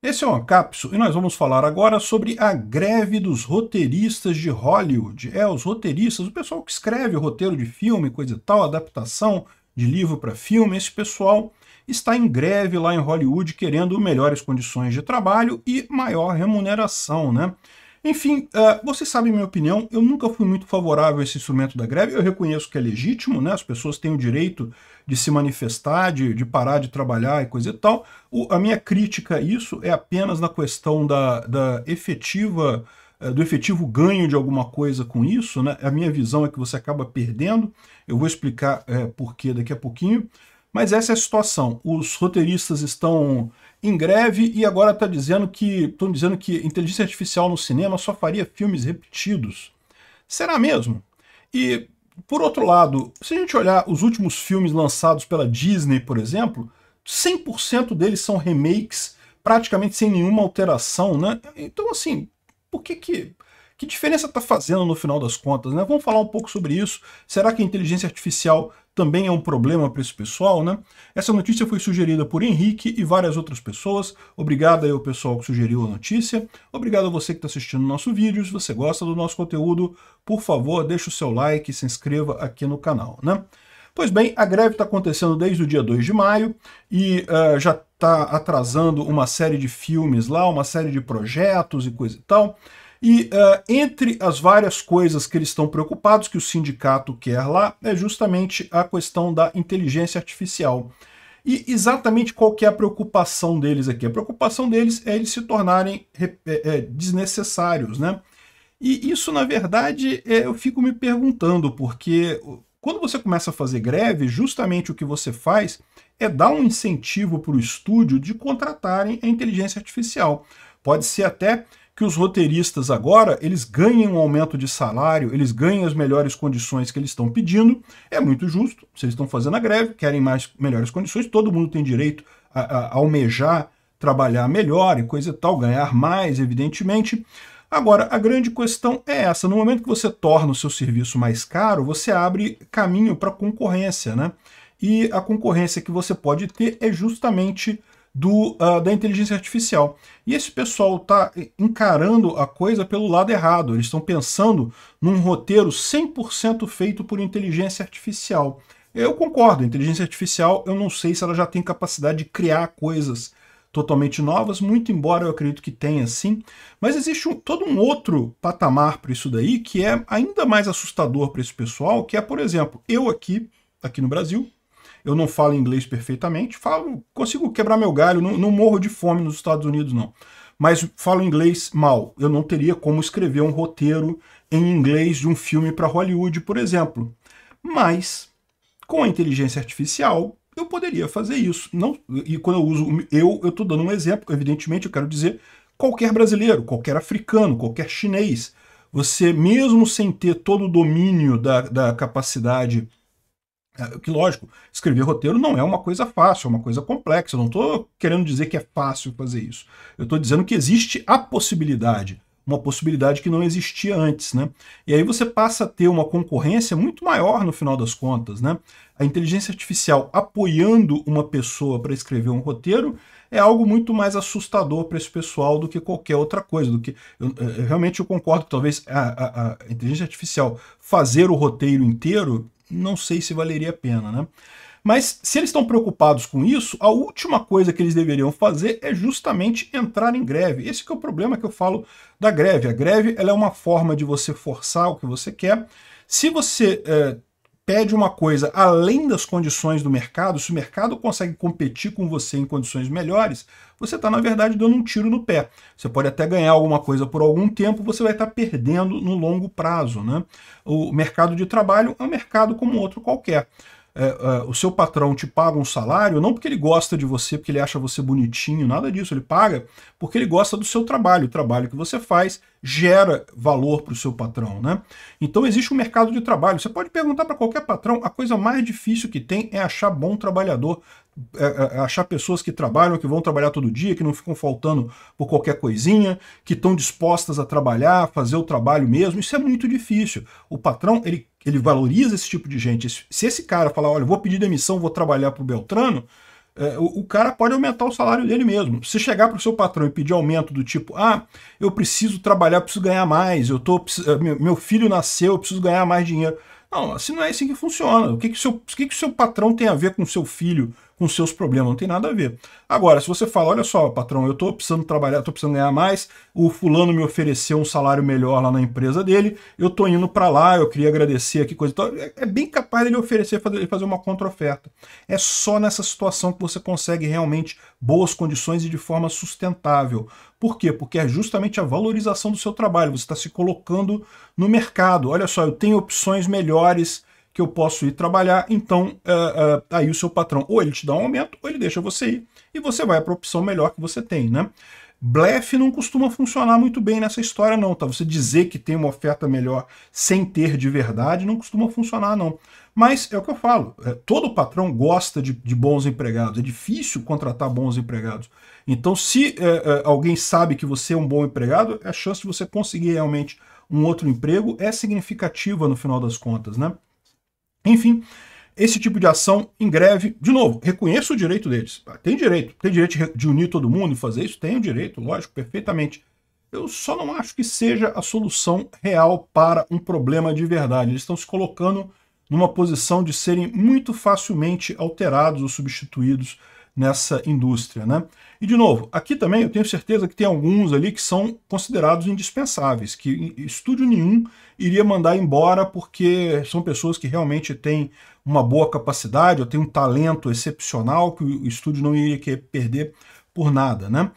Esse é o Ancapso e nós vamos falar agora sobre a greve dos roteiristas de Hollywood. É, os roteiristas, o pessoal que escreve roteiro de filme, coisa e tal, adaptação de livro para filme, esse pessoal está em greve lá em Hollywood querendo melhores condições de trabalho e maior remuneração, né? Enfim, uh, você sabe minha opinião, eu nunca fui muito favorável a esse instrumento da greve, eu reconheço que é legítimo, né? as pessoas têm o direito de se manifestar, de, de parar de trabalhar e coisa e tal. O, a minha crítica a isso é apenas na questão da, da efetiva eh, do efetivo ganho de alguma coisa com isso, né? a minha visão é que você acaba perdendo, eu vou explicar é, por que daqui a pouquinho, mas essa é a situação, os roteiristas estão em greve e agora está dizendo que estão dizendo que inteligência artificial no cinema só faria filmes repetidos. Será mesmo? E por outro lado, se a gente olhar os últimos filmes lançados pela Disney, por exemplo, 100% deles são remakes, praticamente sem nenhuma alteração, né? Então assim, por que que que diferença está fazendo no final das contas, né? Vamos falar um pouco sobre isso. Será que a inteligência artificial também é um problema para esse pessoal, né? Essa notícia foi sugerida por Henrique e várias outras pessoas. Obrigado aí ao pessoal que sugeriu a notícia. Obrigado a você que está assistindo o nosso vídeo. Se você gosta do nosso conteúdo, por favor, deixe o seu like e se inscreva aqui no canal, né? Pois bem, a greve está acontecendo desde o dia 2 de maio e uh, já está atrasando uma série de filmes lá, uma série de projetos e coisa e tal. E uh, entre as várias coisas que eles estão preocupados, que o sindicato quer lá, é justamente a questão da inteligência artificial. E exatamente qual que é a preocupação deles aqui? A preocupação deles é eles se tornarem eh, eh, desnecessários, né? E isso, na verdade, é, eu fico me perguntando, porque quando você começa a fazer greve, justamente o que você faz é dar um incentivo para o estúdio de contratarem a inteligência artificial. Pode ser até que os roteiristas agora, eles ganhem um aumento de salário, eles ganhem as melhores condições que eles estão pedindo, é muito justo, se eles estão fazendo a greve, querem mais melhores condições, todo mundo tem direito a, a, a almejar trabalhar melhor e coisa e tal, ganhar mais, evidentemente. Agora, a grande questão é essa, no momento que você torna o seu serviço mais caro, você abre caminho para concorrência, né? E a concorrência que você pode ter é justamente do, uh, da inteligência artificial. E esse pessoal está encarando a coisa pelo lado errado. Eles estão pensando num roteiro 100% feito por inteligência artificial. Eu concordo, inteligência artificial, eu não sei se ela já tem capacidade de criar coisas totalmente novas, muito embora eu acredito que tenha sim, mas existe um, todo um outro patamar para isso daí que é ainda mais assustador para esse pessoal, que é, por exemplo, eu aqui, aqui no Brasil, eu não falo inglês perfeitamente, falo, consigo quebrar meu galho, não, não morro de fome nos Estados Unidos, não. Mas falo inglês mal. Eu não teria como escrever um roteiro em inglês de um filme para Hollywood, por exemplo. Mas, com a inteligência artificial, eu poderia fazer isso. Não, e quando eu uso eu, eu estou dando um exemplo, evidentemente, eu quero dizer qualquer brasileiro, qualquer africano, qualquer chinês. Você, mesmo sem ter todo o domínio da, da capacidade é, que lógico, escrever roteiro não é uma coisa fácil, é uma coisa complexa. Eu não estou querendo dizer que é fácil fazer isso. Eu estou dizendo que existe a possibilidade, uma possibilidade que não existia antes, né? E aí você passa a ter uma concorrência muito maior no final das contas, né? A inteligência artificial apoiando uma pessoa para escrever um roteiro é algo muito mais assustador para esse pessoal do que qualquer outra coisa. Do que eu, eu é, é, realmente eu concordo que talvez a, a, a inteligência artificial fazer o roteiro inteiro não sei se valeria a pena, né? Mas se eles estão preocupados com isso, a última coisa que eles deveriam fazer é justamente entrar em greve. Esse é o problema que eu falo da greve. A greve ela é uma forma de você forçar o que você quer. Se você é, pede uma coisa além das condições do mercado, se o mercado consegue competir com você em condições melhores, você está, na verdade, dando um tiro no pé. Você pode até ganhar alguma coisa por algum tempo, você vai estar tá perdendo no longo prazo. Né? O mercado de trabalho é um mercado como outro qualquer. É, é, o seu patrão te paga um salário, não porque ele gosta de você, porque ele acha você bonitinho, nada disso. Ele paga porque ele gosta do seu trabalho. O trabalho que você faz gera valor para o seu patrão, né? Então existe um mercado de trabalho. Você pode perguntar para qualquer patrão. A coisa mais difícil que tem é achar bom trabalhador, é, é, achar pessoas que trabalham, que vão trabalhar todo dia, que não ficam faltando por qualquer coisinha, que estão dispostas a trabalhar, fazer o trabalho mesmo. Isso é muito difícil. O patrão ele ele valoriza esse tipo de gente. Se esse cara falar, olha, vou pedir demissão, vou trabalhar para o Beltrano, é, o, o, cara pode aumentar o salário dele mesmo. Se chegar para o seu patrão e pedir aumento do tipo, ah, eu preciso trabalhar, preciso ganhar mais, eu tô, eh, meu filho nasceu, eu preciso ganhar mais dinheiro. Não, assim não é assim que funciona. O que, que, seu, o que, que seu patrão tem a ver com seu filho com seus problemas, não tem nada a ver. Agora, se você fala, olha só, patrão, eu estou precisando trabalhar, estou precisando ganhar mais, o fulano me ofereceu um salário melhor lá na empresa dele, eu estou indo para lá, eu queria agradecer aqui, coisa e tal, é, é bem capaz dele oferecer, fazer uma contra-oferta. É só nessa situação que você consegue realmente boas condições e de forma sustentável. Por quê? Porque é justamente a valorização do seu trabalho, você está se colocando no mercado. Olha só, eu tenho opções melhores que eu posso ir trabalhar, então uh, uh, aí o seu patrão ou ele te dá um aumento ou ele deixa você ir e você vai para a opção melhor que você tem, né? Blefe não costuma funcionar muito bem nessa história não, tá? Você dizer que tem uma oferta melhor sem ter de verdade não costuma funcionar não. Mas é o que eu falo, é, todo patrão gosta de, de, bons empregados, é difícil contratar bons empregados. Então se é, é, alguém sabe que você é um bom empregado, a chance de você conseguir realmente um outro emprego é significativa no final das contas, né? Enfim, esse tipo de ação em greve, de novo, reconheço o direito deles. Ah, tem direito, tem direito de unir todo mundo e fazer isso? Tem o direito, lógico, perfeitamente. Eu só não acho que seja a solução real para um problema de verdade. Eles estão se colocando numa posição de serem muito facilmente alterados ou substituídos nessa indústria. Né? E, de novo, aqui também eu tenho certeza que tem alguns ali que são considerados indispensáveis, que estúdio nenhum iria mandar embora porque são pessoas que realmente têm uma boa capacidade ou têm um talento excepcional que o estúdio não iria querer perder por nada. Né?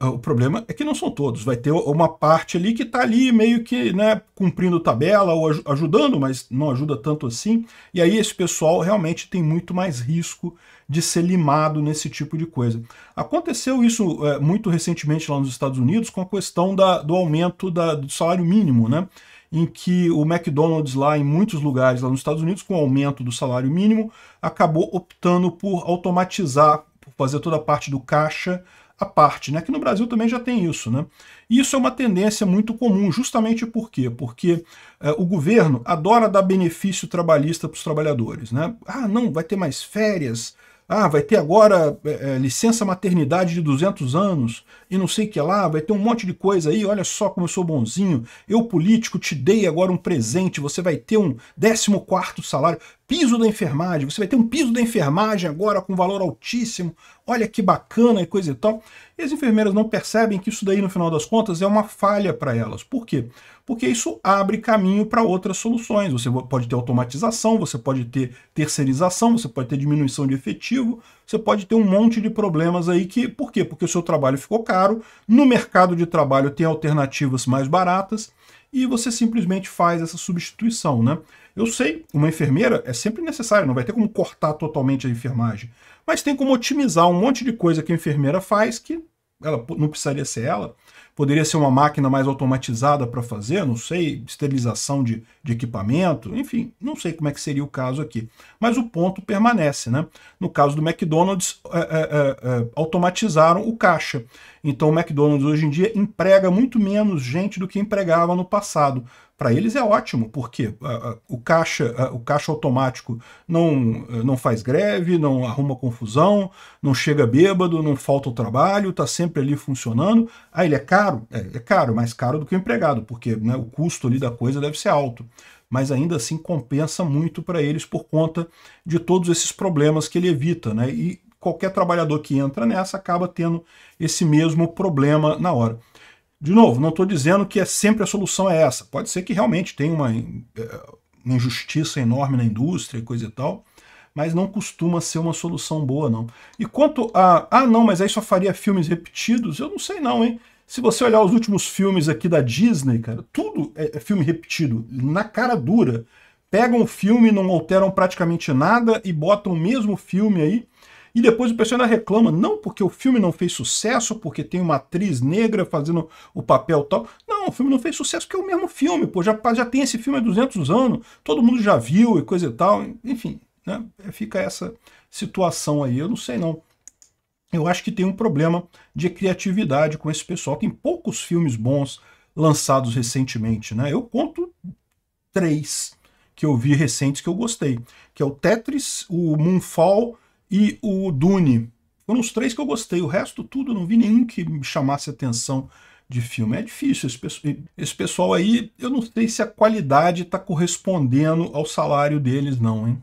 Ah, o problema é que não são todos. Vai ter uma parte ali que está ali meio que né, cumprindo tabela ou ajudando, mas não ajuda tanto assim. E aí esse pessoal realmente tem muito mais risco de ser limado nesse tipo de coisa. Aconteceu isso é, muito recentemente lá nos Estados Unidos com a questão da, do aumento da, do salário mínimo, né? em que o McDonald's lá em muitos lugares lá nos Estados Unidos, com o aumento do salário mínimo, acabou optando por automatizar, por fazer toda a parte do caixa a parte, né? Que no Brasil também já tem isso, né? E isso é uma tendência muito comum, justamente por quê? Porque é, o governo adora dar benefício trabalhista para os trabalhadores, né? Ah, não, vai ter mais férias, ah, vai ter agora é, é licença maternidade de 200 anos e não sei o que lá, vai ter um monte de coisa aí, olha só como eu sou bonzinho, eu político te dei agora um presente, você vai ter um 14 salário piso da enfermagem. Você vai ter um piso da enfermagem agora com valor altíssimo. Olha que bacana e coisa e tal. E as enfermeiras não percebem que isso daí, no final das contas, é uma falha para elas. Por quê? Porque isso abre caminho para outras soluções. Você pode ter automatização, você pode ter terceirização, você pode ter diminuição de efetivo, você pode ter um monte de problemas aí que. Por quê? Porque o seu trabalho ficou caro, no mercado de trabalho tem alternativas mais baratas e você simplesmente faz essa substituição, né? Eu sei, uma enfermeira é sempre necessária, não vai ter como cortar totalmente a enfermagem, mas tem como otimizar um monte de coisa que a enfermeira faz que ela não precisaria ser ela, Poderia ser uma máquina mais automatizada para fazer, não sei, esterilização de, de equipamento, enfim, não sei como é que seria o caso aqui. Mas o ponto permanece, né? No caso do McDonald's, é, é, é, é automatizaram o caixa. Então o McDonald's hoje em dia emprega muito menos gente do que empregava no passado. Para eles é ótimo, porque uh, o, caixa, uh, o caixa automático não, não faz greve, não arruma confusão, não chega bêbado, não falta o trabalho, está sempre ali funcionando. Ah, ele é caro caro, é, é caro, é mais caro do que o empregado, porque né, o custo ali da coisa deve ser alto. Mas ainda assim compensa muito para eles por conta de todos esses problemas que ele evita, né? E qualquer trabalhador que entra nessa acaba tendo esse mesmo problema na hora. De novo, não estou dizendo que é sempre a solução é essa. Pode ser que realmente tenha uma, é, uma injustiça enorme na indústria e coisa e tal, mas não costuma ser uma solução boa, não. E quanto a... Ah, não, mas aí só faria filmes repetidos? Eu não sei não, hein? Se você olhar os últimos filmes aqui da Disney, cara, tudo é, é filme repetido, na cara dura. Pegam o filme, não alteram praticamente nada e botam o mesmo filme aí, e depois o pessoal ainda reclama, não porque o filme não fez sucesso, porque tem uma atriz negra fazendo o papel tal. Não, o filme não fez sucesso porque é o mesmo filme, pô, já, já tem esse filme há 200 anos, todo mundo já viu e coisa e tal, enfim, né? Fica essa situação aí, eu não sei não. Eu acho que tem um problema de criatividade com esse pessoal. Tem poucos filmes bons lançados recentemente, né? Eu conto três que eu vi recentes que eu gostei, que é o Tetris, o Moonfall e o Dune. Foram os três que eu gostei, o resto tudo não vi nenhum que me chamasse atenção de filme. É difícil, esse, pessoal aí, eu não sei se a qualidade está correspondendo ao salário deles não, hein?